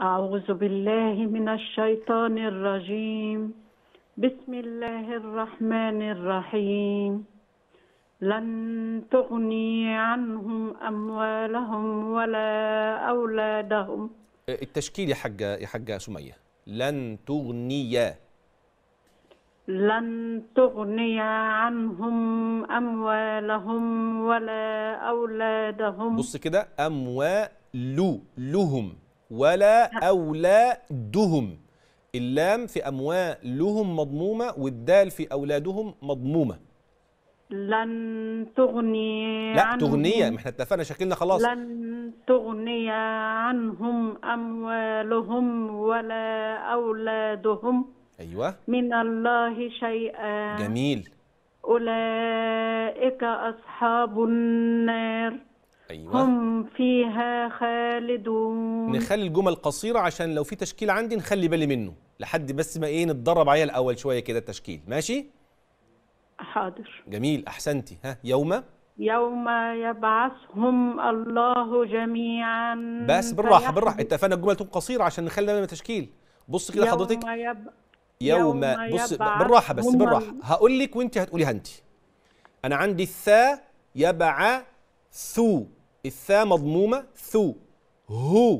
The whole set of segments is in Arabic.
أعوذ بالله من الشيطان الرجيم بسم الله الرحمن الرحيم لن تغني عنهم أموالهم ولا أولادهم إيه، التشكيل يا حاجة يا حاجة سمية لن تغني لن تغني عنهم أموالهم ولا أولادهم بص كده أموالهم ولا أولادهم اللام في أموالهم مضمومة والدال في أولادهم مضمومة لن تغني لا عنهم تغنية احنا اتفقنا شكلنا خلاص لن تغني عنهم أموالهم ولا أولادهم أيوة من الله شيئا جميل أولئك أصحاب النار أيوة. هم فيها خالدون نخلي الجمل قصيرة عشان لو في تشكيل عندي نخلي بالي منه لحد بس ما إيه نتدرب عليها الأول شوية كده التشكيل ماشي؟ حاضر جميل أحسنتي ها يوم يوم يبعثهم الله جميعا بس بالراحة بالراحة اتفقنا الجمل تكون قصيرة عشان نخلي بالنا من التشكيل بص كده حضرتك يب... يوم, يوم بص بالراحة بس بالراحة هقول لك وأنت هتقوليها أنت أنا عندي الثا يبع ثو الثاء مضمومه ثو هو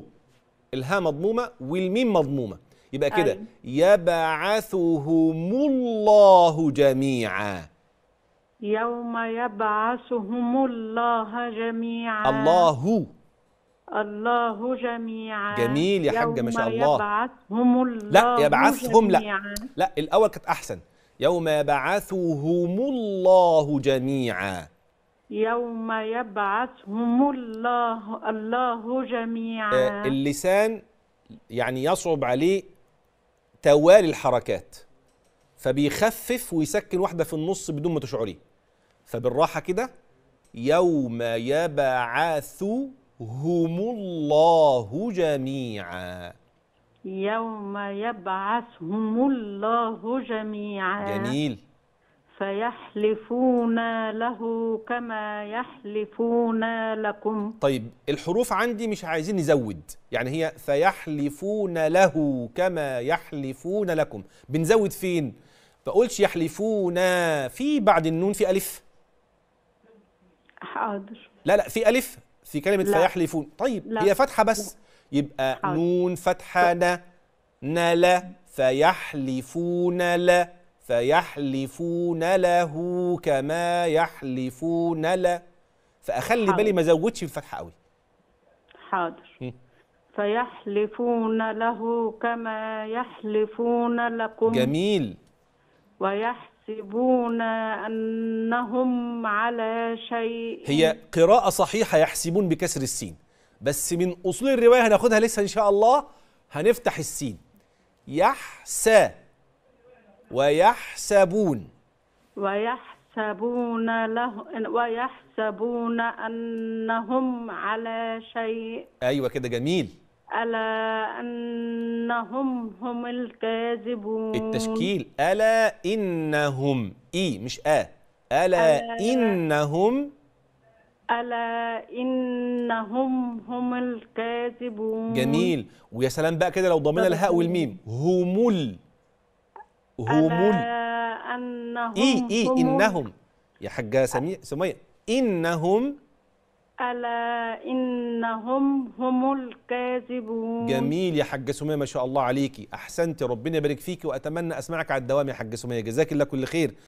الهاء مضمومه والميم مضمومه يبقى كده أيوة. يبعثهم الله جميعا يوم يبعثهم الله جميعا الله الله جميعا جميل يا حاجة ما شاء الله يبعثهم الله لا يبعثهم جميعا. لا لا الأول كانت أحسن يوم يبعثهم الله جميعا يوم يبعثهم الله الله جميعا آه، اللسان يعني يصعب عليه توالي الحركات فبيخفف ويسكن واحدة في النص بدون ما تشعري فبالراحة كده يوم يبعثهم الله جميعا يوم يبعثهم الله جميعا جميل فيحلفون له كما يحلفون لكم طيب الحروف عندي مش عايزين نزود يعني هي فيحلفون له كما يحلفون لكم بنزود فين بقولش يحلفون في بعد النون في ألف حاضر لا لا في ألف في كلمة لا. فيحلفون طيب لا. هي فتحة بس يبقى حاضر. نون فتحة ن نلا فيحلفون لا فيحلفون له كما يحلفون لا فأخلي حاضر. بالي ما زودش الفتحة قوي حاضر م. فيحلفون له كما يحلفون لكم جميل ويحسبون أنهم على شيء هي قراءة صحيحة يحسبون بكسر السين بس من أصول الرواية هناخدها لسه إن شاء الله هنفتح السين يحسى ويحسبون ويحسبون له ويحسبون أنهم على شيء أيوة كده جميل ألا أنهم هم الكاذبون التشكيل ألا إنهم إي مش آ ألا, ألا إنهم ألا إنهم هم الكاذبون جميل ويا سلام بقى كده لو ضمنا الهاء والميم هم ال هم أنهم إي إي إنهم يا حجه سمية سمية إنهم ألا إنهم هم الكاذبون جميل يا حجه سمية ما شاء الله عليكي أحسنتي ربنا يبارك فيكي وأتمنى أسمعك على الدوام يا حجه سمية جزاك الله كل خير